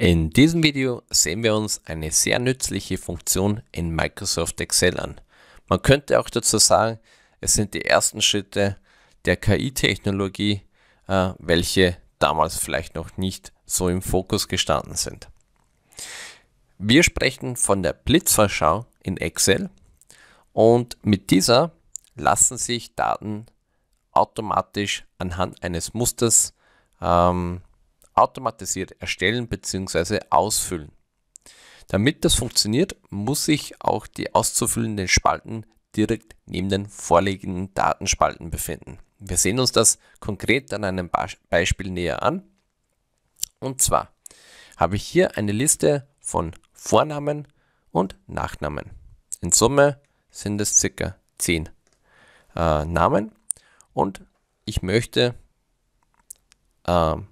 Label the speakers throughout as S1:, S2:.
S1: In diesem Video sehen wir uns eine sehr nützliche Funktion in Microsoft Excel an. Man könnte auch dazu sagen, es sind die ersten Schritte der KI-Technologie, äh, welche damals vielleicht noch nicht so im Fokus gestanden sind. Wir sprechen von der Blitzvorschau in Excel und mit dieser lassen sich Daten automatisch anhand eines Musters ähm, automatisiert erstellen bzw. ausfüllen. Damit das funktioniert, muss ich auch die auszufüllenden Spalten direkt neben den vorliegenden Datenspalten befinden. Wir sehen uns das konkret an einem Beispiel näher an. Und zwar habe ich hier eine Liste von Vornamen und Nachnamen. In Summe sind es circa 10 äh, Namen und ich möchte ähm,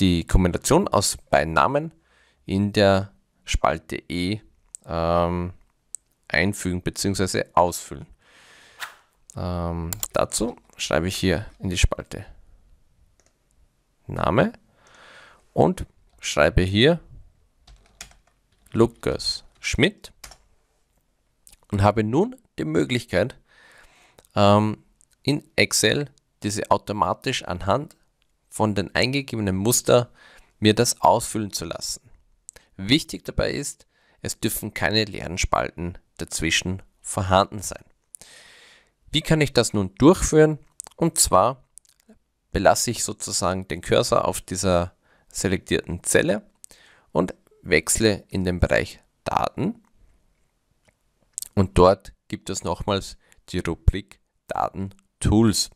S1: die Kombination aus beiden Namen in der Spalte E ähm, einfügen bzw. ausfüllen. Ähm, dazu schreibe ich hier in die Spalte Name und schreibe hier Lukas Schmidt und habe nun die Möglichkeit, ähm, in Excel diese automatisch anhand von den eingegebenen Muster mir das ausfüllen zu lassen. Wichtig dabei ist, es dürfen keine leeren Spalten dazwischen vorhanden sein. Wie kann ich das nun durchführen? Und zwar belasse ich sozusagen den Cursor auf dieser selektierten Zelle und wechsle in den Bereich Daten. Und dort gibt es nochmals die Rubrik Daten Tools.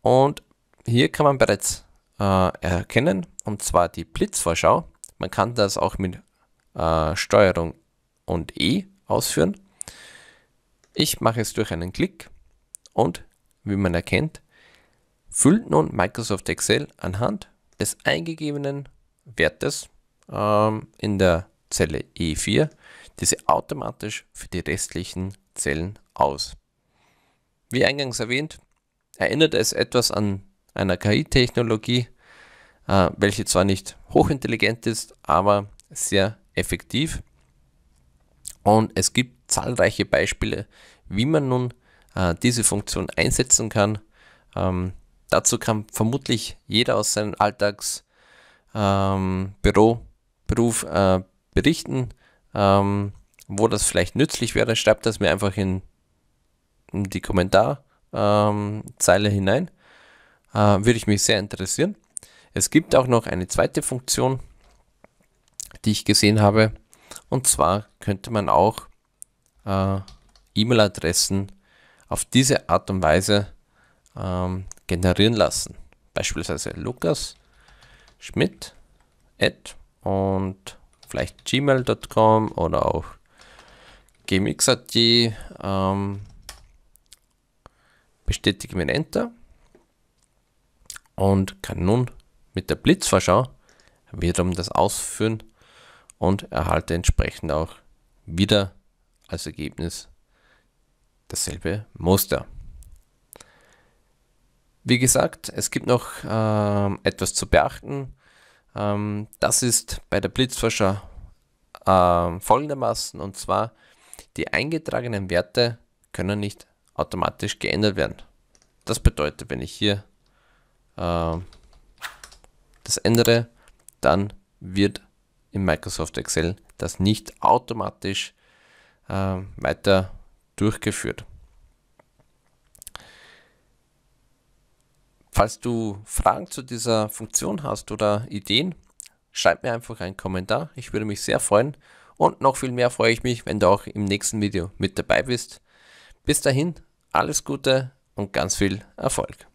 S1: Und hier kann man bereits äh, erkennen, und zwar die Blitzvorschau. Man kann das auch mit äh, Steuerung und E ausführen. Ich mache es durch einen Klick und wie man erkennt, füllt nun Microsoft Excel anhand des eingegebenen Wertes ähm, in der Zelle E4 diese automatisch für die restlichen Zellen aus. Wie eingangs erwähnt, erinnert es etwas an einer KI-Technologie, äh, welche zwar nicht hochintelligent ist, aber sehr effektiv. Und es gibt zahlreiche Beispiele, wie man nun äh, diese Funktion einsetzen kann. Ähm, dazu kann vermutlich jeder aus seinem Alltagsbüro, ähm, Beruf äh, berichten, ähm, wo das vielleicht nützlich wäre. Schreibt das mir einfach in, in die Kommentarzeile hinein äh, würde ich mich sehr interessieren. Es gibt auch noch eine zweite Funktion, die ich gesehen habe. Und zwar könnte man auch äh, E-Mail-Adressen auf diese Art und Weise ähm, generieren lassen. Beispielsweise Lukas Schmidt at und vielleicht gmail.com oder auch gmx.at. Ähm, bestätige mit Enter und kann nun mit der Blitzvorschau wiederum das ausführen und erhalte entsprechend auch wieder als Ergebnis dasselbe Muster. Wie gesagt, es gibt noch äh, etwas zu beachten. Ähm, das ist bei der Blitzvorschau äh, folgendermaßen und zwar die eingetragenen Werte können nicht automatisch geändert werden. Das bedeutet, wenn ich hier äh, das ändere, dann wird in Microsoft Excel das nicht automatisch äh, weiter durchgeführt. Falls du Fragen zu dieser Funktion hast oder Ideen, schreib mir einfach einen Kommentar. Ich würde mich sehr freuen. Und noch viel mehr freue ich mich, wenn du auch im nächsten Video mit dabei bist. Bis dahin, alles Gute und ganz viel Erfolg.